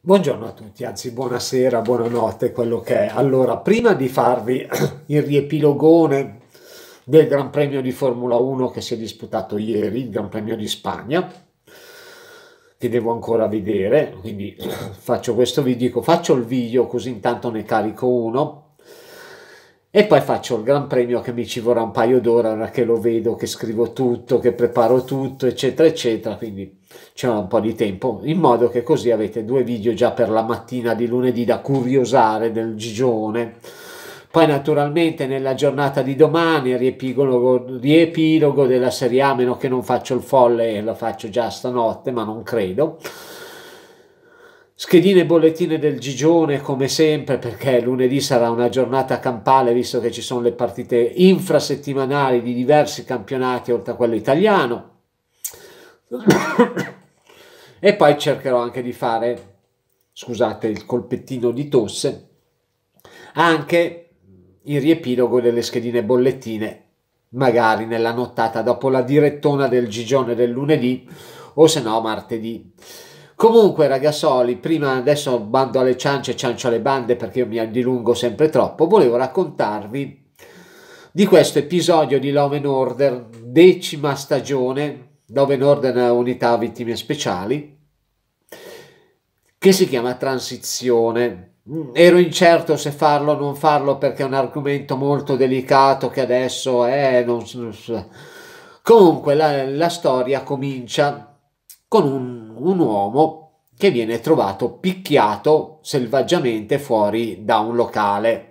Buongiorno a tutti, anzi buonasera, buonanotte, quello che è. Allora, prima di farvi il riepilogone del Gran Premio di Formula 1 che si è disputato ieri, il Gran Premio di Spagna, che devo ancora vedere, quindi faccio questo vi faccio il video così intanto ne carico uno e poi faccio il Gran Premio che mi ci vorrà un paio d'ore, ora che lo vedo, che scrivo tutto, che preparo tutto, eccetera, eccetera, quindi c'è un po' di tempo, in modo che così avete due video già per la mattina di lunedì da curiosare del gigione. Poi naturalmente nella giornata di domani riepilogo, riepilogo della Serie A, a meno che non faccio il folle e lo faccio già stanotte, ma non credo. Schedine e bollettine del Gigione come sempre perché lunedì sarà una giornata campale visto che ci sono le partite infrasettimanali di diversi campionati oltre a quello italiano e poi cercherò anche di fare, scusate il colpettino di tosse, anche il riepilogo delle schedine bollettine, magari nella nottata dopo la direttona del Gigione del lunedì o se no martedì. Comunque ragazzoli, prima adesso bando alle ciance, ciancio alle bande perché io mi dilungo sempre troppo, volevo raccontarvi di questo episodio di Love and Order, decima stagione, dove in ordine Unità Vittime Speciali, che si chiama Transizione. Ero incerto se farlo o non farlo perché è un argomento molto delicato che adesso è... Eh, non, non so. Comunque la, la, storia comincia con un, un uomo che viene trovato picchiato selvaggiamente fuori da un locale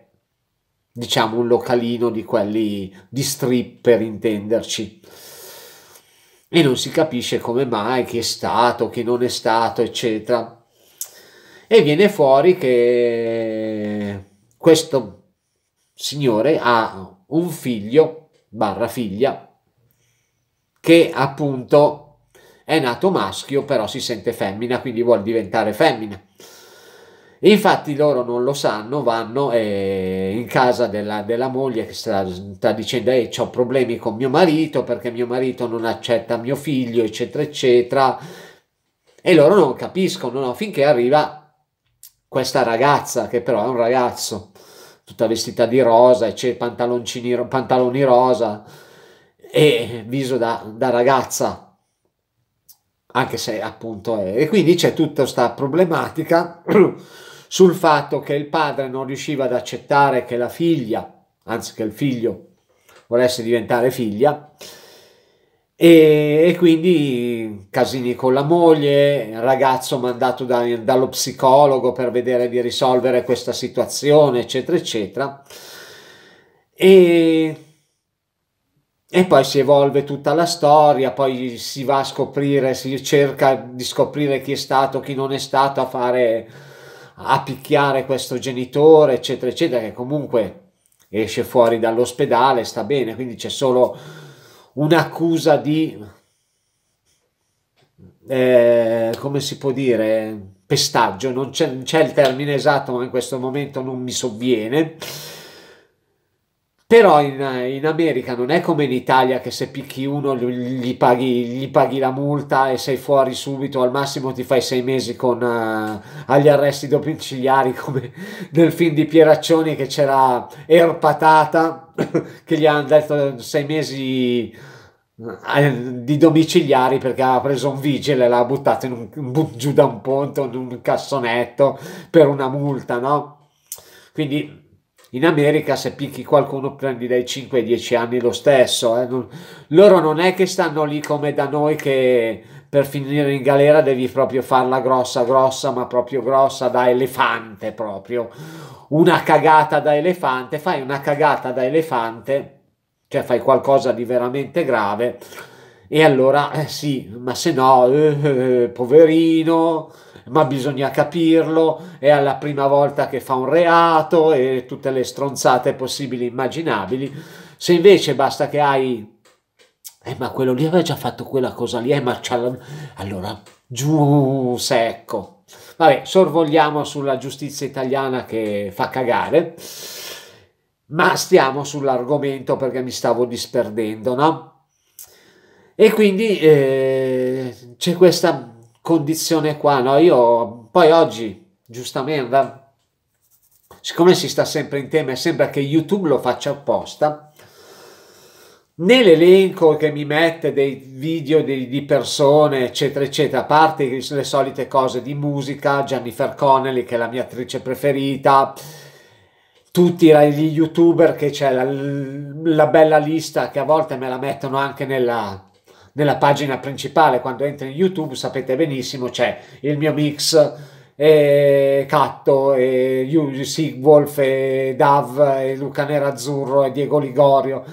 diciamo un localino di quelli di strip per intenderci e non si capisce come mai, chi è stato, chi non è stato, eccetera. E viene fuori che questo signore ha un figlio, barra figlia, che appunto è nato maschio, però si sente femmina, quindi vuole diventare femmina infatti loro non lo sanno, vanno eh, in casa della, della, moglie che sta, sta dicendo Ehi, ho problemi con mio marito perché mio marito non accetta mio figlio, eccetera, eccetera. E loro non capiscono, no? finché arriva questa ragazza, che però è un ragazzo, tutta vestita di rosa, e c'è pantaloni rosa e viso da, da ragazza, anche se appunto è... Eh, e quindi c'è tutta questa problematica. sul fatto che il padre non riusciva ad accettare che la figlia, anzi che il figlio volesse diventare figlia, e, quindi casini con la moglie, ragazzo mandato da, dallo psicologo per vedere di risolvere questa situazione, eccetera, eccetera. E, e poi si evolve tutta la storia, poi si va a scoprire, si cerca di scoprire chi è stato, chi non è stato, a fare a picchiare questo genitore, eccetera, eccetera, che comunque esce fuori dall'ospedale, sta bene, quindi c'è solo un'accusa di, eh, come si può dire, pestaggio, non c'è, il termine esatto, ma in questo momento non mi sovviene. Però in, in, America non è come in Italia che se picchi uno gli paghi, gli paghi, la multa e sei fuori subito, al massimo ti fai sei mesi con, uh, agli arresti domiciliari come nel film di Pieraccioni che c'era Erpatata che gli hanno detto sei mesi eh, di domiciliari perché aveva preso un vigile e l'ha buttato un, giù da un ponte, in un cassonetto per una multa, no? Quindi in America se picchi qualcuno prendi dai 5 ai 10 anni lo stesso. Eh? Non, loro non è che stanno lì come da noi che per finire in galera devi proprio farla grossa grossa ma proprio grossa da elefante proprio. Una cagata da elefante, fai una cagata da elefante, cioè fai qualcosa di veramente grave e allora eh, sì, ma se no, eh, eh, eh poverino ma bisogna capirlo, è alla prima volta che fa un reato e tutte le stronzate possibili e immaginabili. Se invece basta che hai... Eh, ma quello lì aveva già fatto quella cosa lì, eh, ma c'ha la... Allora, giù secco. Vabbè, sorvogliamo sulla giustizia italiana che fa cagare, ma stiamo sull'argomento perché mi stavo disperdendo, no? E quindi eh, c'è questa condizione qua, no? Io poi oggi, giustamente, siccome si sta sempre in tema e sembra che YouTube lo faccia apposta, nell'elenco che mi mette dei video di, di persone, eccetera, eccetera, a parte le solite cose di musica, Jennifer Connelly, che è la mia attrice preferita, tutti gli youtuber che c'è la, la bella lista che a volte me la mettono anche nella nella pagina principale quando entri in YouTube sapete benissimo c'è il mio mix e Catto, e Sigwolf, e Dav, e Luca Nerazzurro, e Diego Ligorio,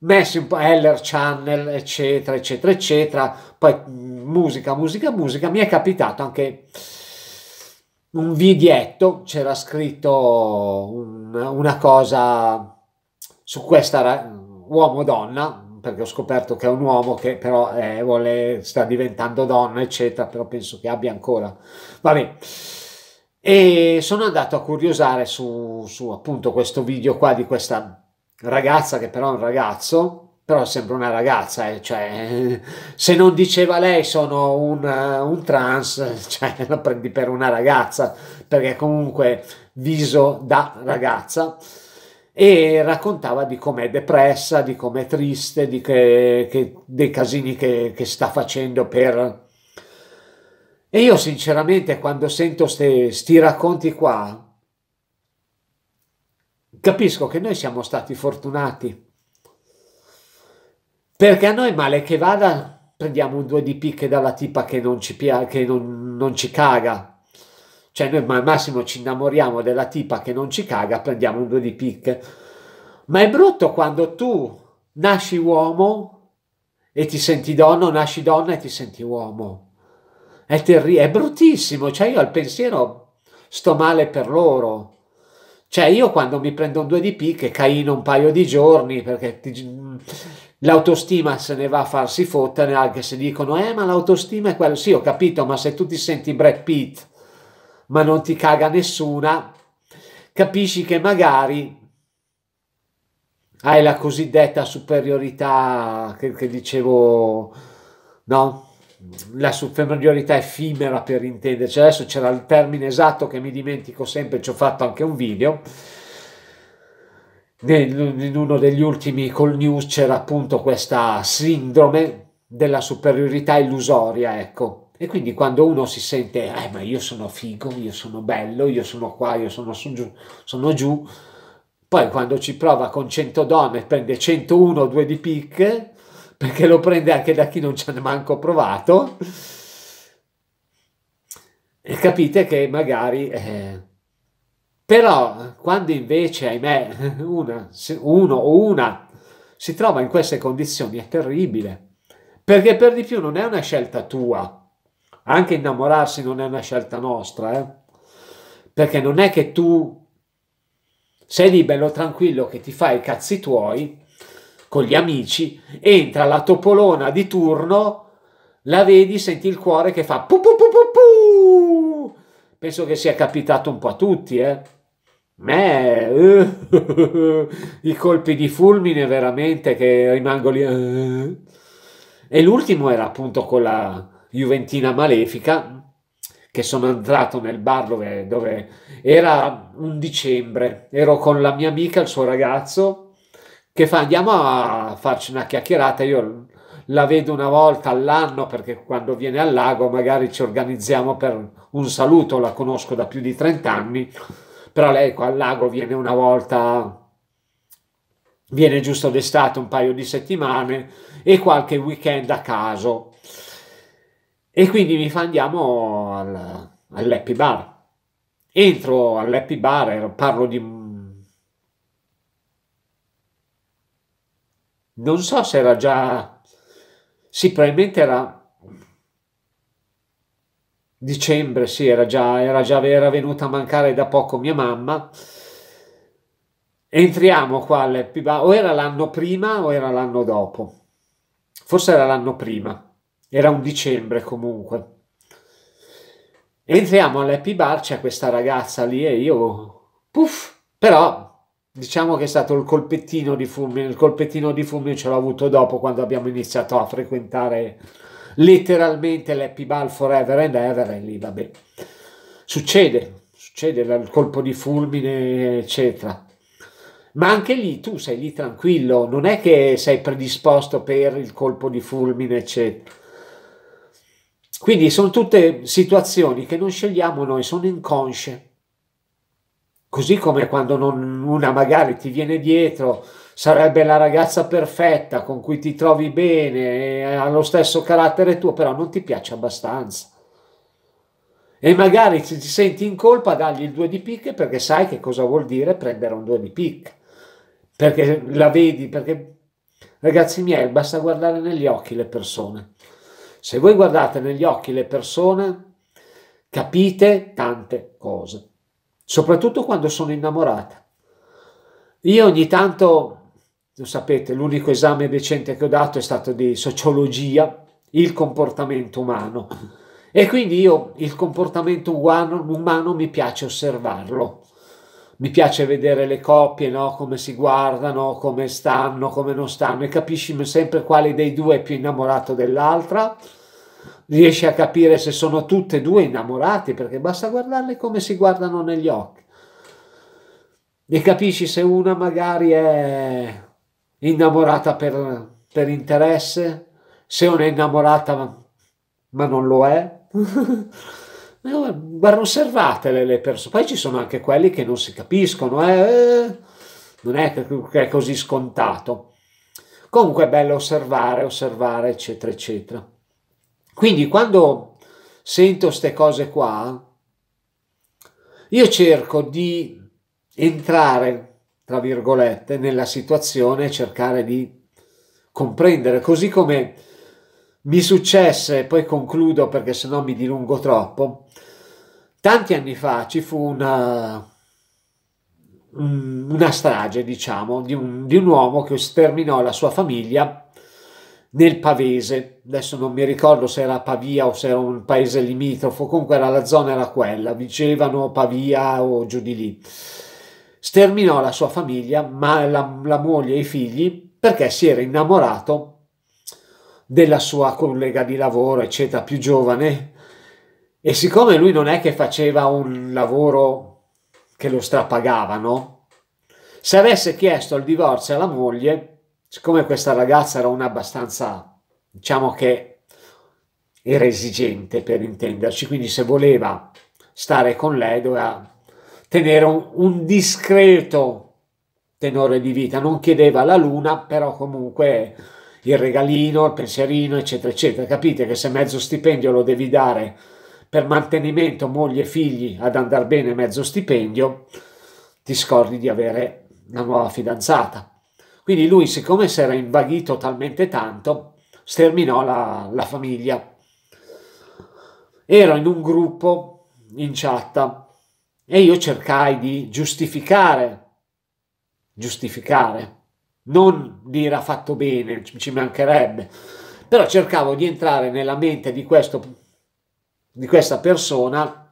messi un po' Heller Channel, eccetera, eccetera, eccetera, poi mm, musica, musica, musica, mi è capitato anche un vidietto, c'era scritto un, una cosa su questa uomo-donna, perché ho scoperto che è un uomo che però eh, vuole, sta diventando donna, eccetera, però penso che abbia ancora. Va bene. E sono andato a curiosare su, su appunto questo video qua di questa ragazza che però è un ragazzo però sembra una ragazza, eh, cioè, se non diceva lei sono un, eh, un trans, cioè, la prendi per una ragazza, perché comunque viso da ragazza e raccontava di com'è depressa, di com'è triste, di che, che, dei casini che, che, sta facendo per... E io sinceramente quando sento questi racconti qua, capisco che noi siamo stati fortunati, perché a noi male che vada prendiamo un due di picche dalla tipa che non ci, pia- che non, non ci caga, cioè noi al massimo ci innamoriamo della tipa che non ci caga, prendiamo un due di picche. Ma è brutto quando tu nasci uomo e ti senti donna, nasci donna e ti senti uomo. È terribile, è bruttissimo. Cioè io al pensiero sto male per loro. Cioè io quando mi prendo un due di picche caino un paio di giorni perché ti... l'autostima se ne va a farsi fottere anche se dicono eh ma l'autostima è quello, sì ho capito ma se tu ti senti Brad Pitt ma non ti caga nessuna, capisci che magari hai la cosiddetta superiorità che, che dicevo, no? La superiorità effimera per intenderci. Adesso c'era il termine esatto che mi dimentico sempre, ci ho fatto anche un video in uno degli ultimi call news c'era appunto questa sindrome della superiorità illusoria, ecco, e quindi quando uno si sente, eh, ma io sono figo, io sono bello, io sono qua, io sono, sono giù, sono giù, poi quando ci prova con 100 donne prende 101 o 2 di pick, perché lo prende anche da chi non ci ha manco provato, e capite che magari... Eh, però quando invece, ahimè, una, uno o una si trova in queste condizioni è terribile, perché per di più non è una scelta tua, anche innamorarsi non è una scelta nostra, eh? perché non è che tu sei lì bello tranquillo che ti fai i cazzi tuoi con gli amici, entra la topolona di turno, la vedi, senti il cuore che fa pu pu pu pu pu. Penso che sia capitato un po' a tutti, eh. Me, eh, i colpi di fulmine veramente che rimango lì. Eh. E l'ultimo era appunto con la, Juventina Malefica, che sono entrato nel bar dove, dove era un dicembre, ero con la mia amica, il suo ragazzo, che fa andiamo a farci una chiacchierata, io la vedo una volta all'anno perché quando viene al lago magari ci organizziamo per un saluto, la conosco da più di 30 anni, però lei qua al lago viene una volta, viene giusto d'estate un paio di settimane e qualche weekend a caso. E quindi mi fa andiamo al, all'happy bar. Entro all'happy bar e parlo di... Non so se era già... Sì, probabilmente era... Dicembre, sì, era già, era già era venuta a mancare da poco mia mamma. Entriamo qua all'happy bar. O era l'anno prima o era l'anno dopo. Forse era l'anno prima era un dicembre comunque. Entriamo all'happy bar, c'è questa ragazza lì e io, puff, però diciamo che è stato il colpettino di fulmine, il colpettino di fulmine ce l'ho avuto dopo quando abbiamo iniziato a frequentare letteralmente l'happy bar forever and ever e lì vabbè, succede, succede il colpo di fulmine eccetera. Ma anche lì tu sei lì tranquillo, non è che sei predisposto per il colpo di fulmine eccetera quindi sono tutte situazioni che non scegliamo noi, sono inconsce. Così come quando non, una magari ti viene dietro, sarebbe la ragazza perfetta con cui ti trovi bene, ha lo stesso carattere tuo, però non ti piace abbastanza. E magari ti, senti in colpa a dargli il due di picche perché sai che cosa vuol dire prendere un due di picche. Perché la vedi, perché ragazzi miei, basta guardare negli occhi le persone se voi guardate negli occhi le persone, capite tante cose, soprattutto quando sono innamorata. Io ogni tanto, lo sapete, l'unico esame decente che ho dato è stato di sociologia, il comportamento umano. E quindi io il comportamento umano, mi piace osservarlo mi piace vedere le coppie, no? come si guardano, come stanno, come non stanno e capisci sempre quale dei due è più innamorato dell'altra. Riesci a capire se sono tutte e due innamorati, perché basta guardarle come si guardano negli occhi. E capisci se una magari è innamorata per, per interesse, se una è innamorata ma non lo è. guarda, osservatele le persone. Poi ci sono anche quelli che non si capiscono, eh? eh. non è che è così scontato. Comunque è bello osservare, osservare, eccetera, eccetera. Quindi quando sento queste cose qua, io cerco di entrare, tra virgolette, nella situazione e cercare di comprendere, così come mi successe, poi concludo perché sennò mi dilungo troppo, tanti anni fa ci fu una, una strage, diciamo, di un, di un uomo che sterminò la sua famiglia nel Pavese, adesso non mi ricordo se era Pavia o se era un paese limitrofo, comunque era, la zona era quella, dicevano Pavia o giù di lì. Sterminò la sua famiglia, ma la, la moglie e i figli, perché si era innamorato della sua collega di lavoro, eccetera, più giovane. E siccome lui non è che faceva un lavoro che lo strapagavano, se avesse chiesto il divorzio alla moglie, siccome questa ragazza era una abbastanza, diciamo che era esigente per intenderci, quindi se voleva stare con lei doveva tenere un, un discreto tenore di vita, non chiedeva la luna, però comunque il regalino, il pensierino, eccetera, eccetera. Capite che se mezzo stipendio lo devi dare per mantenimento, moglie e figli, ad andare bene mezzo stipendio, ti scordi di avere una nuova fidanzata. Quindi lui, siccome si era invaghito talmente tanto, sterminò la, la famiglia. Ero in un gruppo in chat e io cercai di giustificare, giustificare non dire ha fatto bene, ci mancherebbe, però cercavo di entrare nella mente di, questo, di questa persona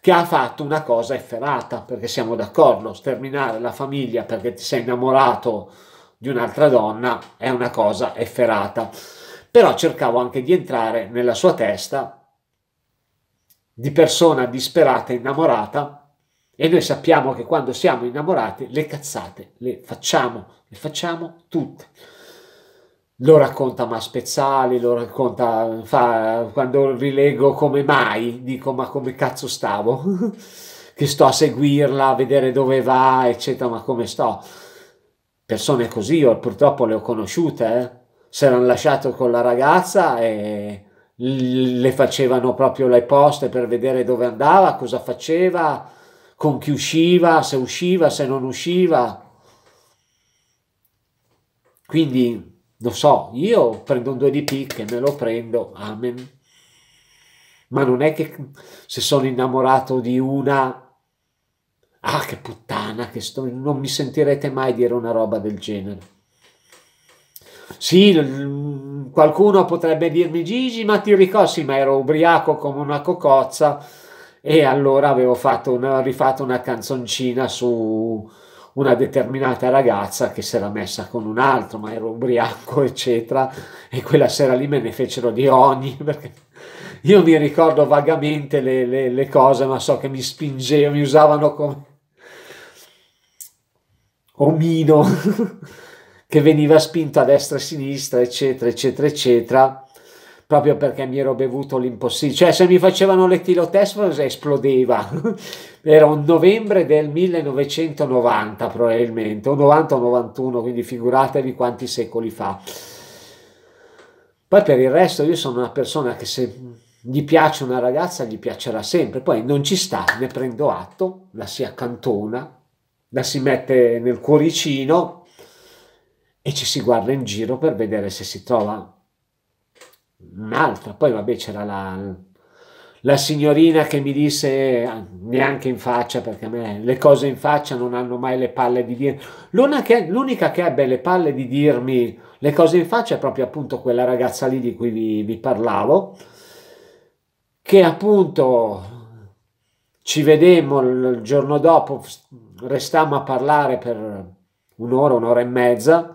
che ha fatto una cosa efferata, perché siamo d'accordo, sterminare la famiglia perché ti sei innamorato di un'altra donna è una cosa efferata, però cercavo anche di entrare nella sua testa di persona disperata, e innamorata, e noi sappiamo che quando siamo innamorati le cazzate le facciamo, le facciamo tutte. Lo racconta Maspezzali, lo racconta, fa, quando rileggo come mai, dico ma come cazzo stavo, che sto a seguirla, a vedere dove va, eccetera, ma come sto. Persone così, io purtroppo le ho conosciute, eh? si erano lasciate con la ragazza e le facevano proprio le poste per vedere dove andava, cosa faceva, con chi usciva, se usciva, se non usciva. Quindi, lo so, io prendo un 2 di picche, me lo prendo, amen. Ma non è che se sono innamorato di una... Ah, che puttana, che sto... non mi sentirete mai dire una roba del genere. Sì, qualcuno potrebbe dirmi Gigi, ma ti ricordi, ma ero ubriaco come una cocozza e allora avevo fatto una, rifatto una canzoncina su una determinata ragazza che si era messa con un altro, ma ero ubriaco, eccetera, e quella sera lì me ne fecero di ogni, perché io mi ricordo vagamente le, le, le cose, ma so che mi spingevo, mi usavano come omino che veniva spinto a destra e a sinistra, eccetera, eccetera, eccetera proprio perché mi ero bevuto l'impossibile. Cioè, se mi facevano l'etilotesfos esplodeva. Era un novembre del 1990 probabilmente, o 90-91, quindi figuratevi quanti secoli fa. Poi per il resto io sono una persona che se gli piace una ragazza gli piacerà sempre, poi non ci sta, ne prendo atto, la si accantona, la si mette nel cuoricino e ci si guarda in giro per vedere se si trova un'altra, poi vabbè c'era la, la signorina che mi disse ah, neanche in faccia perché a me le cose in faccia non hanno mai le palle di dire l'unica che, ebbe le palle di dirmi le cose in faccia è proprio appunto quella ragazza lì di cui vi, vi parlavo che appunto ci vedemmo il giorno dopo restammo a parlare per un'ora un'ora e mezza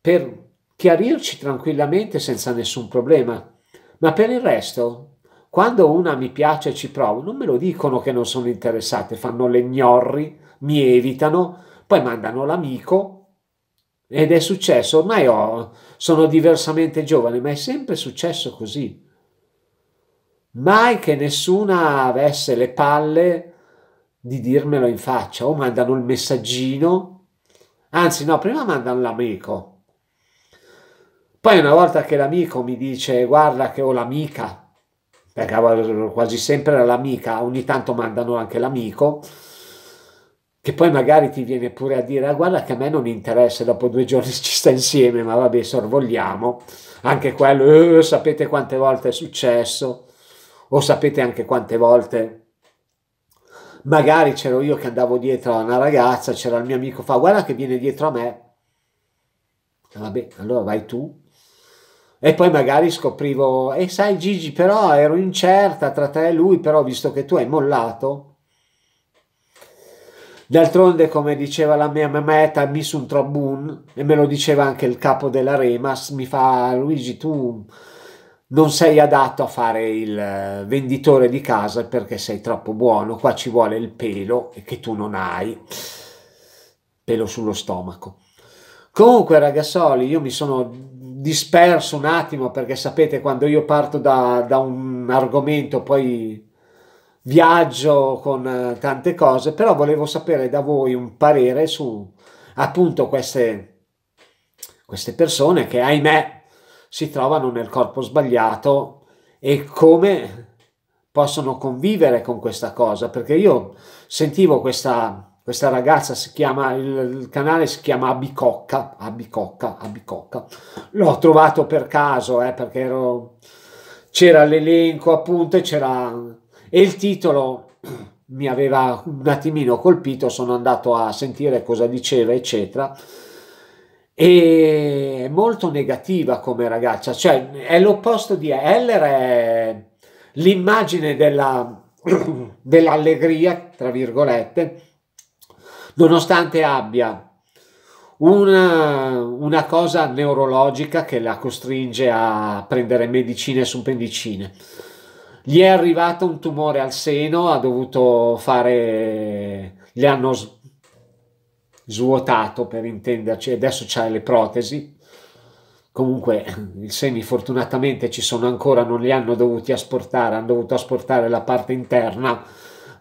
per chiarirci tranquillamente senza nessun problema. Ma per il resto, quando una mi piace e ci provo, non me lo dicono che non sono interessate, fanno le gnorri, mi evitano, poi mandano l'amico. Ed è successo, ormai ho, sono diversamente giovane, ma è sempre successo così. Mai che nessuna avesse le palle di dirmelo in faccia o mandano il messaggino, anzi no, prima mandano l'amico poi una volta che l'amico mi dice guarda che ho l'amica, perché quasi sempre era l'amica, ogni tanto mandano anche l'amico, che poi magari ti viene pure a dire ah, guarda che a me non interessa, dopo due giorni ci sta insieme, ma vabbè sorvogliamo, anche quello, eh, sapete quante volte è successo, o sapete anche quante volte magari c'ero io che andavo dietro a una ragazza, c'era il mio amico, fa guarda che viene dietro a me, vabbè allora vai tu, e poi magari scoprivo, e eh, sai Gigi, però ero incerta tra te e lui, però visto che tu hai mollato, D'altronde, come diceva la mia memeta, mi un trobun, e me lo diceva anche il capo della Remas, mi fa Luigi, tu non sei adatto a fare il eh, venditore di casa perché sei troppo buono, qua ci vuole il pelo che tu non hai, pelo sullo stomaco. Comunque ragazzoli, io mi sono disperso un attimo perché sapete quando io parto da, da un argomento poi viaggio con eh, tante cose, però volevo sapere da voi un parere su appunto queste, queste persone che ahimè si trovano nel corpo sbagliato e come possono convivere con questa cosa, perché io sentivo questa questa ragazza si chiama, il, canale si chiama Abicocca, Abicocca, Abicocca. L'ho trovato per caso, eh, perché ero, c'era l'elenco appunto e c'era... E il titolo mi aveva un attimino colpito, sono andato a sentire cosa diceva, eccetera. E molto negativa come ragazza, cioè è l'opposto di Heller, è l'immagine della, dell'allegria, tra virgolette, nonostante abbia una, una cosa neurologica che la costringe a prendere medicine su pendicine. Gli è arrivato un tumore al seno, ha dovuto fare, le hanno svuotato per intenderci, adesso c'ha le protesi. Comunque i semi fortunatamente ci sono ancora, non li hanno dovuti asportare, hanno dovuto asportare la parte interna,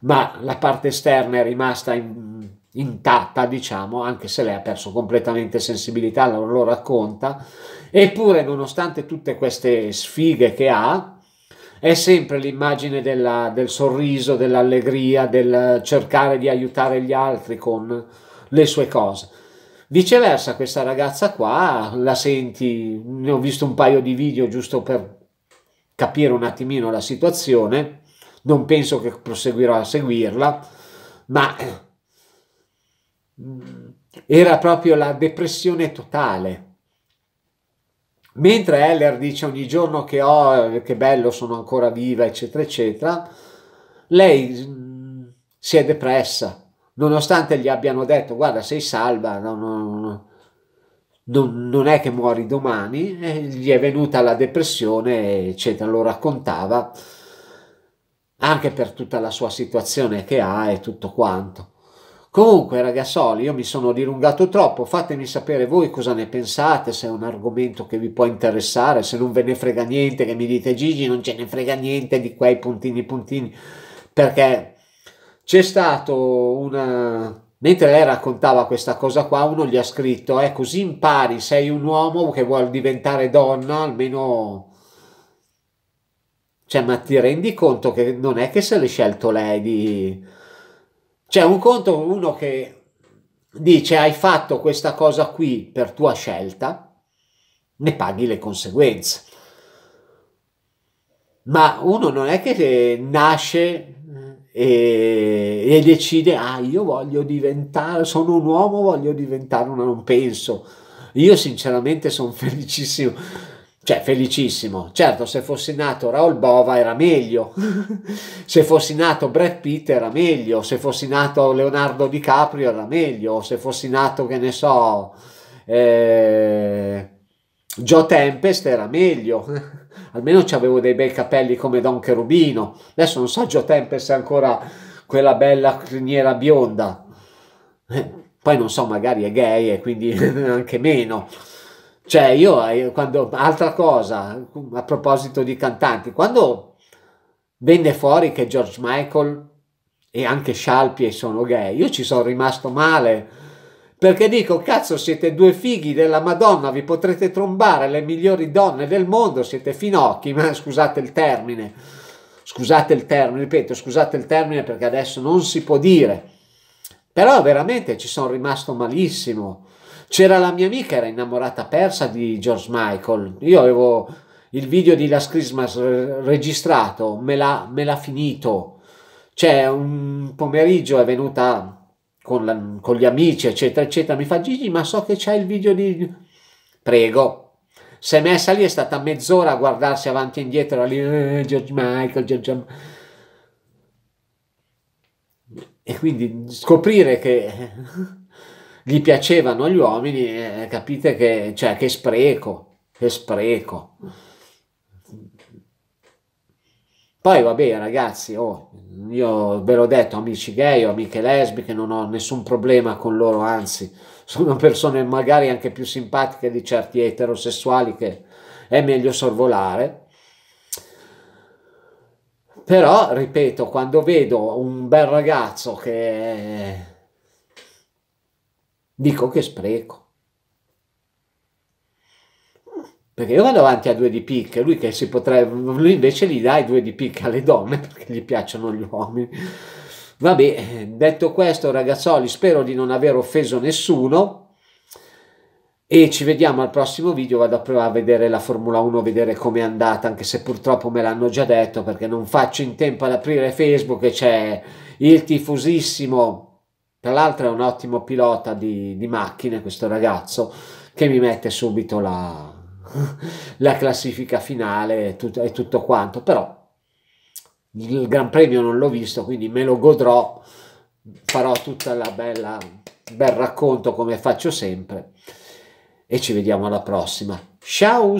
ma la parte esterna è rimasta in intatta, diciamo, anche se lei ha perso completamente sensibilità, lo, lo racconta, eppure nonostante tutte queste sfighe che ha, è sempre l'immagine della, del sorriso, dell'allegria, del cercare di aiutare gli altri con le sue cose. Viceversa, questa ragazza qua la senti, ne ho visto un paio di video giusto per capire un attimino la situazione, non penso che proseguirò a seguirla, ma eh, era proprio la depressione totale. Mentre Heller dice ogni giorno che oh, che bello, sono ancora viva, eccetera, eccetera, lei mm, si è depressa, nonostante gli abbiano detto guarda sei salva, no, no, no, non è che muori domani, gli è venuta la depressione, eccetera, lo raccontava, anche per tutta la sua situazione che ha e tutto quanto. Comunque ragazzoli, io mi sono dilungato troppo, fatemi sapere voi cosa ne pensate, se è un argomento che vi può interessare, se non ve ne frega niente, che mi dite Gigi non ce ne frega niente di quei puntini puntini, perché c'è stato una... Mentre lei raccontava questa cosa qua, uno gli ha scritto, eh così impari, sei un uomo che vuol diventare donna, almeno... Cioè, ma ti rendi conto che non è che se l'hai scelto lei di c'è un conto uno che dice hai fatto questa cosa qui per tua scelta, ne paghi le conseguenze. Ma uno non è che nasce eh, e, e decide, ah io voglio diventare, sono un uomo, voglio diventare una, non penso. Io sinceramente sono felicissimo cioè felicissimo. Certo, se fossi nato Raul Bova era meglio, se fossi nato Brad Pitt era meglio, se fossi nato Leonardo DiCaprio era meglio, se fossi nato, che ne so, eh, Joe Tempest era meglio. Almeno avevo dei bei capelli come Don Cherubino. Adesso non so Joe Tempest è ancora quella bella criniera bionda. Eh, poi non so, magari è gay e quindi anche meno cioè, io eh, quando, altra cosa, a proposito di cantanti, quando venne fuori che George Michael e anche Scialpie sono gay, io ci sono rimasto male perché dico, cazzo, siete due fighi della Madonna, vi potrete trombare le migliori donne del mondo, siete finocchi, ma scusate il termine, scusate il termine, ripeto, scusate il termine perché adesso non si può dire, però veramente ci sono rimasto malissimo c'era la mia amica, era innamorata persa di George Michael. Io avevo il video di Last Christmas registrato, me l'ha, me l'ha finito. Cioè, un pomeriggio è venuta con, la, con gli amici, eccetera, eccetera. Mi fa Gigi, ma so che c'è il video di... Prego, si è messa lì, è stata mezz'ora a guardarsi avanti e indietro, lì, eh, George Michael, George... E quindi scoprire che gli piacevano agli uomini, eh, capite che, cioè, che spreco, che spreco. Poi vabbè ragazzi, oh, io ve l'ho detto, amici gay o amiche lesbiche, non ho nessun problema con loro, anzi, sono persone magari anche più simpatiche di certi eterosessuali che è meglio sorvolare. Però, ripeto, quando vedo un bel ragazzo che dico che spreco. Perché io vado avanti a due di picche, lui che si potrebbe, lui invece gli dà i due di picche alle donne perché gli piacciono gli uomini. Vabbè, detto questo ragazzoli, spero di non aver offeso nessuno e ci vediamo al prossimo video vado a provare a vedere la Formula 1 vedere com'è andata anche se purtroppo me l'hanno già detto perché non faccio in tempo ad aprire Facebook e c'è il tifosissimo tra l'altro è un ottimo pilota di, di macchine questo ragazzo che mi mette subito la, la classifica finale e tutto, e tutto quanto, però il Gran Premio non l'ho visto, quindi me lo godrò, farò tutta la bella bel racconto come faccio sempre e ci vediamo alla prossima. Ciao!